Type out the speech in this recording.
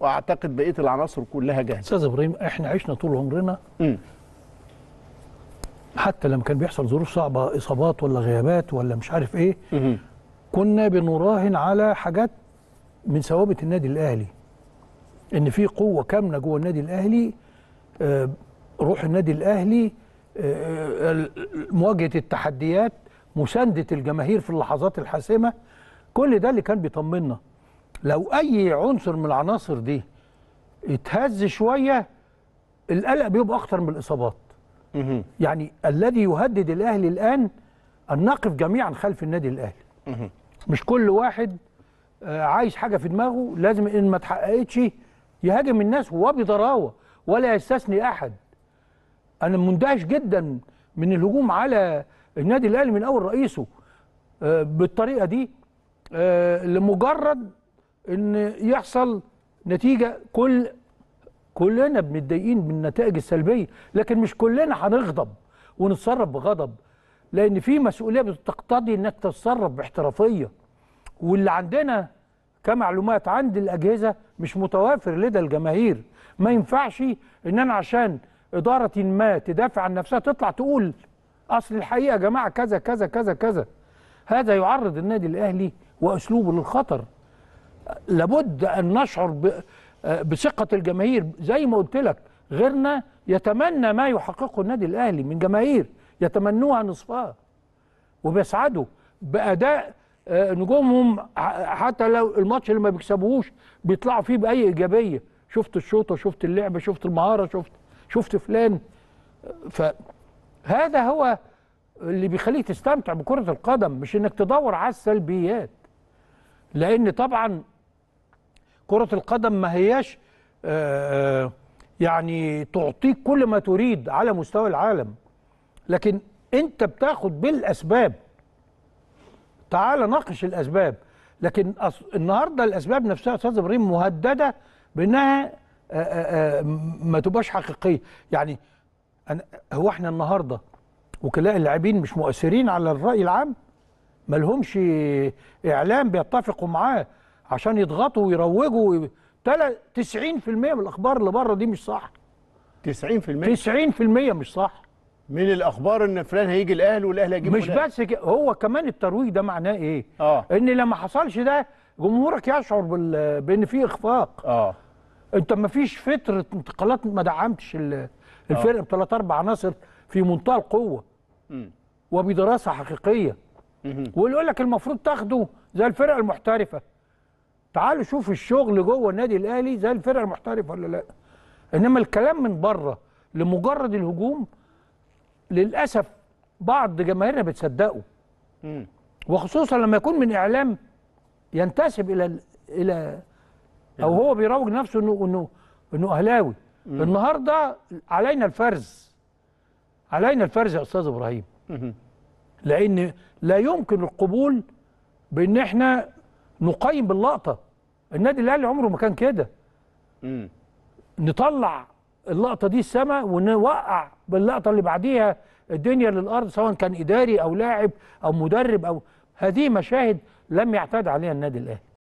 واعتقد بقيه العناصر كلها جاهزه استاذ ابراهيم احنا عشنا طول عمرنا م. حتى لما كان بيحصل ظروف صعبه اصابات ولا غيابات ولا مش عارف ايه م. كنا بنراهن على حاجات من ثوابت النادي الاهلي ان في قوه كامنه جوه النادي الاهلي آه، روح النادي الاهلي آه، آه، مواجهه التحديات مسانده الجماهير في اللحظات الحاسمه كل ده اللي كان بيطمنا لو اي عنصر من العناصر دي اتهز شويه القلق بيبقى اكتر من الاصابات يعني الذي يهدد الاهلي الان ان نقف جميعا خلف النادي الاهلي مش كل واحد آه، عايز حاجه في دماغه لازم ان ما تحققتش يهاجم الناس وبضراوه ولا يستثني احد انا مندهش جدا من الهجوم على النادي الاهلي من اول رئيسه آه، بالطريقه دي آه، لمجرد ان يحصل نتيجه كل كلنا بنتضايقين من النتائج السلبيه لكن مش كلنا هنغضب ونتصرف بغضب لان في مسؤوليه بتقتضي انك تتصرف باحترافيه واللي عندنا كمعلومات عند الاجهزه مش متوافر لدى الجماهير ما ينفعش ان انا عشان اداره ما تدافع عن نفسها تطلع تقول اصل الحقيقه يا جماعه كذا كذا كذا كذا هذا يعرض النادي الاهلي واسلوبه للخطر لابد ان نشعر آه، بثقه الجماهير زي ما قلت لك غيرنا يتمنى ما يحققه النادي الاهلي من جماهير يتمنوها نصفها وبيسعدوا باداء آه، نجومهم حتى لو الماتش اللي ما بيكسبوهوش بيطلعوا فيه باي ايجابيه شفت الشوطه شفت اللعبه شفت المهاره شفت شفت فلان فهذا هو اللي بيخليك تستمتع بكره القدم مش انك تدور على السلبيات لان طبعا كرة القدم ما هياش آه، آه، يعني تعطيك كل ما تريد على مستوى العالم لكن انت بتاخد بالاسباب تعال ناقش الاسباب لكن النهارده الاسباب نفسها يا استاذ ابراهيم مهدده بانها آه، ما تبقاش حقيقيه يعني أنا هو احنا النهارده وكلاء اللاعبين مش مؤثرين على الراي العام ما لهمش اعلام بيتفقوا معاه عشان يضغطوا ويروجوا 90% من الاخبار اللي بره دي مش صح 90% 90% مش صح من الاخبار ان فلان هيجي الاهلي والاهلي هيجيب مش بس هو كمان الترويج ده معناه ايه آه. ان لما حصلش ده جمهورك يشعر بال... بان في اخفاق اه انت ما فيش فتره انتقالات ما دعمتش الفرقه آه. بثلاث اربع عناصر في منتهى القوه وبدراسه حقيقيه ويقول لك المفروض تاخده زي الفرقه المحترفه تعالوا شوفوا الشغل جوه النادي الاهلي زي الفرق المحترفه ولا لا انما الكلام من بره لمجرد الهجوم للاسف بعض جماهيرنا بتصدقه وخصوصا لما يكون من اعلام ينتسب الى الى او هو بيروج نفسه انه انه انه اهلاوي النهارده علينا الفرز علينا الفرز يا استاذ ابراهيم لان لا يمكن القبول بان احنا نقيم باللقطه النادي الاهلي عمره ما كان كده نطلع اللقطه دي السما ونوقع باللقطه اللي بعديها الدنيا للارض سواء كان اداري او لاعب او مدرب او هذه مشاهد لم يعتاد عليها النادي الاهلي